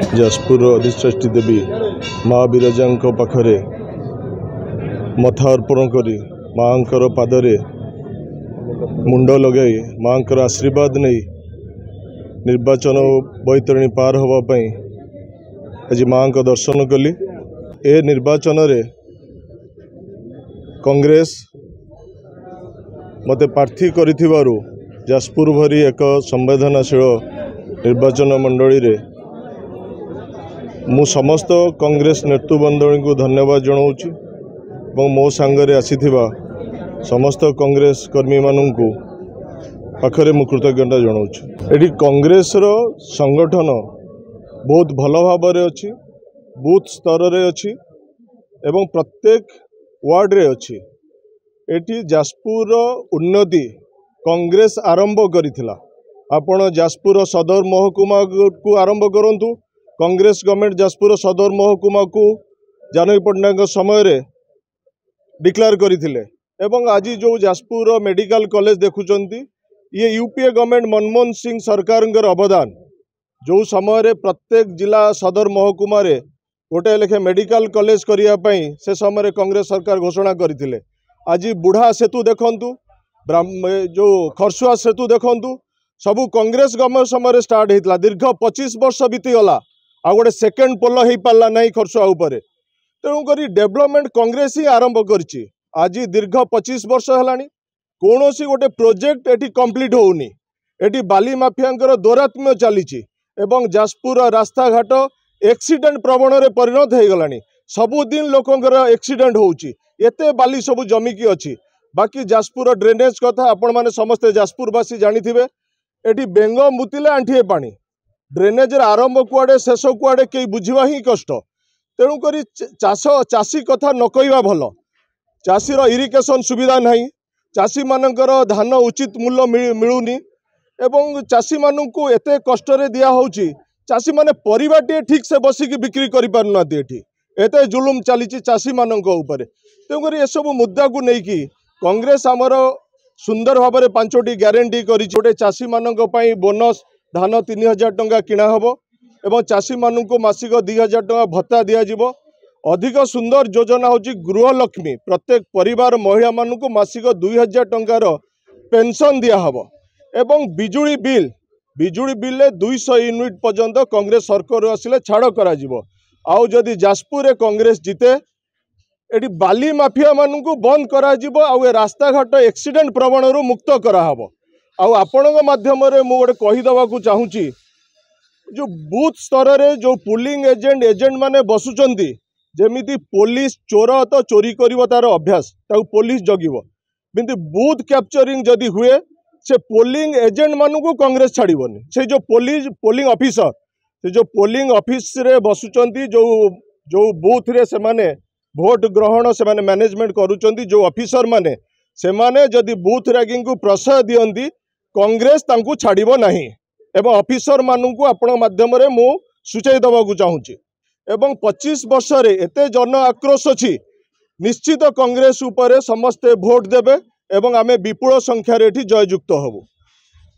ଯାଜପୁରର ଅଧିଷ୍ଠାଷ୍ଟି ଦେବୀ ମା ବିରଜାଙ୍କ ପାଖରେ ମଥା ଅର୍ପଣ କରି ମାଆଙ୍କର ପାଦରେ ମୁଣ୍ଡ ଲଗାଇ ମାଆଙ୍କର ଆଶୀର୍ବାଦ ନେଇ ନିର୍ବାଚନ ବୈତରଣୀ ପାର ହେବା ପାଇଁ ଆଜି ମାଆଙ୍କ ଦର୍ଶନ କଲି ଏ ନିର୍ବାଚନରେ କଂଗ୍ରେସ ମୋତେ ପ୍ରାର୍ଥୀ କରିଥିବାରୁ ଯାଜପୁର ଭରି ଏକ ସମ୍ବେଦନଶୀଳ ନିର୍ବାଚନ ମଣ୍ଡଳୀରେ ମୁଁ ସମସ୍ତ କଂଗ୍ରେସ ନେତୃବନ୍ଦଳୀଙ୍କୁ ଧନ୍ୟବାଦ ଜଣାଉଛି ଏବଂ ମୋ ସାଙ୍ଗରେ ଆସିଥିବା ସମସ୍ତ କଂଗ୍ରେସ କର୍ମୀମାନଙ୍କୁ ପାଖରେ ମୁଁ କୃତଜ୍ଞତା ଜଣାଉଛି ଏଠି କଂଗ୍ରେସର ସଂଗଠନ ବହୁତ ଭଲ ଭାବରେ ଅଛି ବୁଥ୍ ସ୍ତରରେ ଅଛି ଏବଂ ପ୍ରତ୍ୟେକ ୱାର୍ଡ଼ରେ ଅଛି ଏଠି ଯାଜପୁରର ଉନ୍ନତି କଂଗ୍ରେସ ଆରମ୍ଭ କରିଥିଲା ଆପଣ ଯାଜପୁରର ସଦର ମହକୁମାକୁ ଆରମ୍ଭ କରନ୍ତୁ कांग्रेस गवर्नमेंट जाजपुर सदर महकुमा को जानवी पट्टनायक समय डिक्लेयर आज जो करपुर मेडिका कलेज देखुं ये यूपीए गवर्नमेंट मनमोहन सिंह सरकार अवदान जो समय प्रत्येक जिला सदर महकुमार गोटे लेखे मेडिकल कलेज करने से समय कांग्रेस सरकार घोषणा करते आज बुढ़ा सेतु देखु जो खरसुआ सेतु देखु सबू कंग्रेस गवर्नमेंट समय स्टार्ट होता दीर्घ पचिश वर्ष बीतीगला ଆଉ ଗୋଟେ ସେକେଣ୍ଡ ପୋଲ ହେଇପାରିଲା ନାହିଁ ଖରସୁଆ ଉପରେ ତେଣୁକରି ଡେଭଲପମେଣ୍ଟ କଂଗ୍ରେସ ହିଁ ଆରମ୍ଭ କରିଛି ଆଜି ଦୀର୍ଘ ପଚିଶ ବର୍ଷ ହେଲାଣି କୌଣସି ଗୋଟେ ପ୍ରୋଜେକ୍ଟ ଏଠି କମ୍ପ୍ଲିଟ୍ ହେଉନି ଏଠି ବାଲି ମାଫିଆଙ୍କର ଦୌରାତ୍ମ୍ୟ ଚାଲିଛି ଏବଂ ଯାଜପୁର ରାସ୍ତାଘାଟ ଏକ୍ସିଡେଣ୍ଟ ପ୍ରବଣରେ ପରିଣତ ହେଇଗଲାଣି ସବୁଦିନ ଲୋକଙ୍କର ଏକ୍ସିଡେଣ୍ଟ ହେଉଛି ଏତେ ବାଲି ସବୁ ଜମିକି ଅଛି ବାକି ଯାଜପୁର ଡ୍ରେନେଜ୍ କଥା ଆପଣମାନେ ସମସ୍ତେ ଯାଜପୁରବାସୀ ଜାଣିଥିବେ ଏଠି ବେଙ୍ଗ ମୁତିଲେ ଆଣ୍ଠିଏ ପାଣି ଡ୍ରେନେଜ୍ର ଆରମ୍ଭ କୁଆଡ଼େ ଶେଷ କୁଆଡ଼େ କେହି ବୁଝିବା ହିଁ କଷ୍ଟ ତେଣୁକରି ଚାଷ ଚାଷୀ କଥା ନ କହିବା ଭଲ ଚାଷୀର ଇରିଗେସନ୍ ସୁବିଧା ନାହିଁ ଚାଷୀମାନଙ୍କର ଧାନ ଉଚିତ ମୂଲ୍ୟ ମିଳୁନି ଏବଂ ଚାଷୀମାନଙ୍କୁ ଏତେ କଷ୍ଟରେ ଦିଆହେଉଛି ଚାଷୀମାନେ ପରିବାଟିଏ ଠିକ୍ସେ ବସିକି ବିକ୍ରି କରିପାରୁନାହାନ୍ତି ଏଠି ଏତେ ଜୁଲୁମ୍ ଚାଲିଛି ଚାଷୀମାନଙ୍କ ଉପରେ ତେଣୁକରି ଏସବୁ ମୁଦ୍ଦାକୁ ନେଇକି କଂଗ୍ରେସ ଆମର ସୁନ୍ଦର ଭାବରେ ପାଞ୍ଚଟି ଗ୍ୟାରେଣ୍ଟି କରିଛି ଗୋଟେ ଚାଷୀମାନଙ୍କ ପାଇଁ ବୋନସ୍ ଧାନ ତିନି ହଜାର ଟଙ୍କା କିଣା ହେବ ଏବଂ ଚାଷୀମାନଙ୍କୁ ମାସିକ ଦୁଇ ହଜାର ଟଙ୍କା ଭତ୍ତା ଦିଆଯିବ ଅଧିକ ସୁନ୍ଦର ଯୋଜନା ହେଉଛି ଗୃହଲକ୍ଷ୍ମୀ ପ୍ରତ୍ୟେକ ପରିବାର ମହିଳାମାନଙ୍କୁ ମାସିକ ଦୁଇ ହଜାର ଟଙ୍କାର ପେନ୍ସନ୍ ଦିଆହେବ ଏବଂ ବିଜୁଳି ବିଲ୍ ବିଜୁଳି ବିଲ୍ରେ ଦୁଇଶହ ୟୁନିଟ୍ ପର୍ଯ୍ୟନ୍ତ କଂଗ୍ରେସ ସରକାରରୁ ଆସିଲେ ଛାଡ଼ କରାଯିବ ଆଉ ଯଦି ଯାଜପୁରରେ କଂଗ୍ରେସ ଜିତେ ଏଠି ବାଲି ମାଫିଆମାନଙ୍କୁ ବନ୍ଦ କରାଯିବ ଆଉ ଏ ରାସ୍ତାଘାଟ ଏକ୍ସିଡେଣ୍ଟ ପ୍ରବଣରୁ ମୁକ୍ତ କରାହେବ आपण मध्यम मुझे गोटे कहीदेक चाहूँगी जो बूथ स्तर में जो पुलिंग एजेंट एजेंट मैंने बसुंच जमीती पुलिस चोर तो चोरी कर तार अभ्यास पुलिस जगह कि बूथ कैप्चरिंग जदि हुए से पोलिंग एजेंट मान को कांग्रेस छाड़बन से जो पुलिस पोलिंग अफिसर से जो पोलिंग अफिश्रे बसुच्च जो जो बूथ रे से माने भोट ग्रहण से माने मैनेजमेंट करो अफिसर मैंने से माने जदि बूथ रैगिंग को प्रशय दिखती କଂଗ୍ରେସ ତାଙ୍କୁ ଛାଡ଼ିବ ନାହିଁ ଏବଂ ଅଫିସରମାନଙ୍କୁ ଆପଣଙ୍କ ମାଧ୍ୟମରେ ମୁଁ ସୂଚାଇ ଦେବାକୁ ଚାହୁଁଛି ଏବଂ ପଚିଶ ବର୍ଷରେ ଏତେ ଜନ ଆକ୍ରୋଶ ଅଛି ନିଶ୍ଚିତ କଂଗ୍ରେସ ଉପରେ ସମସ୍ତେ ଭୋଟ ଦେବେ ଏବଂ ଆମେ ବିପୁଳ ସଂଖ୍ୟାରେ ଏଠି ଜୟଯୁକ୍ତ ହେବୁ